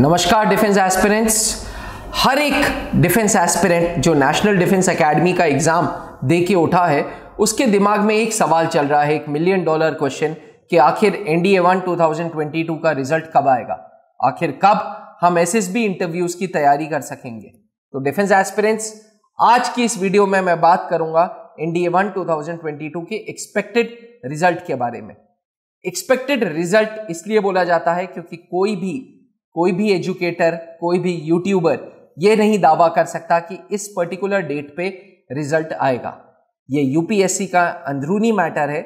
नमस्कार defence aspirants हर एक डिफेंस एस्पिरेंट जो नेशनल डिफेंस एकेडमी का एग्ज़ाम दे के उठा है उसके दिमाग में एक सवाल चल रहा है एक मिलियन डॉलर क्वेश्चन कि आखिर एनडीए वन टू का रिजल्ट कब आएगा आखिर कब हम एसएसबी इंटरव्यूज की तैयारी कर सकेंगे तो डिफेंस एस्पिरेंट्स आज की इस वीडियो में मैं बात करूंगा एनडीए वन टू के एक्सपेक्टेड रिजल्ट के बारे में एक्सपेक्टेड रिजल्ट इसलिए बोला जाता है क्योंकि कोई भी कोई भी एजुकेटर कोई भी यूट्यूबर ये नहीं दावा कर सकता कि इस पर्टिकुलर डेट पे रिजल्ट आएगा ये यूपीएससी का अंदरूनी मैटर है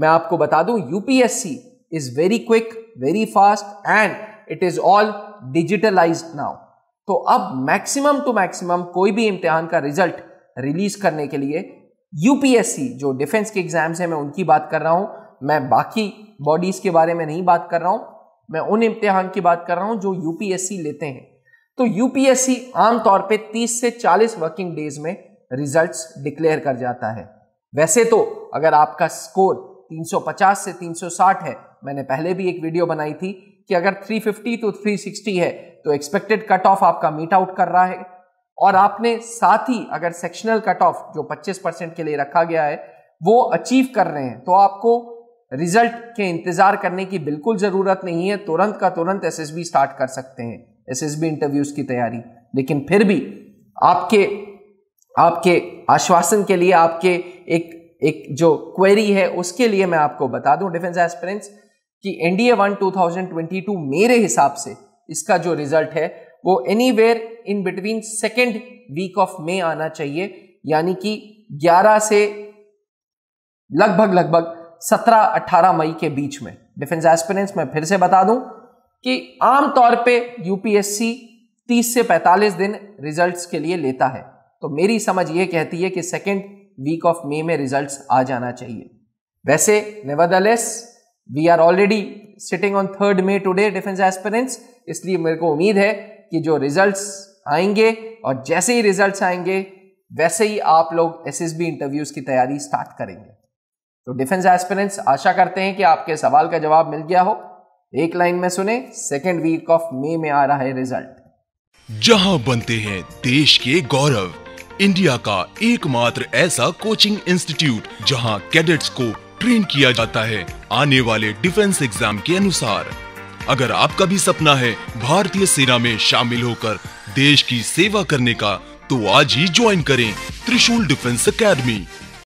मैं आपको बता दूं UPSC is very quick very fast and it is all digitalise now तो अब मैक्सिमम टू मैक्सिमम कोई भी इम्तिहान का रिजल्ट रिलीज करने के लिए यूपीएससी जो डिफेंस के एग्जाम्स हैं मैं उनकी बात कर रहा हूं मैं बाकी बॉडीज के बारे में नहीं बात कर रहा हूं मैं उन इम्तिहान की बात कर रहा हूँ जो यूपीएससी लेते हैं तो यूपीएससी आमतौर पर तीस से चालीस वर्किंग डेज में रिजल्ट डिक्लेयर कर जाता है वैसे तो अगर आपका स्कोर 350 से 360 है मैंने पहले भी एक वीडियो बनाई थी कि अगर 350 टू 360 है तो एक्सपेक्टेड कट ऑफ आपका मीट आउट कर रहा है और आपने साथ ही अगर सेक्शनल कट ऑफ जो 25 परसेंट के लिए रखा गया है वो अचीव कर रहे हैं तो आपको रिजल्ट के इंतज़ार करने की बिल्कुल ज़रूरत नहीं है तुरंत का तुरंत एसएसबी स्टार्ट कर सकते हैं एसएसबी इंटरव्यूज़ की तैयारी लेकिन फिर भी आपके आपके आश्वासन के लिए आपके एक एक जो क्वेरी है उसके लिए मैं आपको बता दूं डिफेंस एस्पिरेंट्स कि एनडीए वन टू मेरे हिसाब से इसका जो रिजल्ट है वो anywhere in between second week of May आना चाहिए यानी कि 11 से लगभग लगभग सत्रह अट्ठारह मई के बीच में डिफेंस एक्सपीरियंस मैं फिर से बता दूं कि आमतौर पे यूपीएससी 30 से 45 दिन रिजल्ट्स के लिए लेता है तो मेरी समझ ये कहती है कि सेकेंड वीक ऑफ मे में रिजल्ट्स आ जाना चाहिए वैसे nevertheless we are already sitting on third May today defence experience इसलिए मेरे को उम्मीद है कि जो रिजल्ट्स आएंगे और जैसे ही रिजल्ट्स आएंगे वैसे ही आप लोग एस इंटरव्यूज की तैयारी स्टार्ट करेंगे तो डिफेंस एस्पिरेंट्स आशा करते हैं कि आपके सवाल का जवाब मिल गया हो एक लाइन में सुने सेकेंड वीक ऑफ मे में आ रहा है रिजल्ट जहां बनते हैं देश के गौरव इंडिया का एकमात्र ऐसा कोचिंग इंस्टीट्यूट जहां कैडेट्स को ट्रेन किया जाता है आने वाले डिफेंस एग्जाम के अनुसार अगर आपका भी सपना है भारतीय सेना में शामिल होकर देश की सेवा करने का तो आज ही ज्वाइन करें त्रिशूल डिफेंस अकेडमी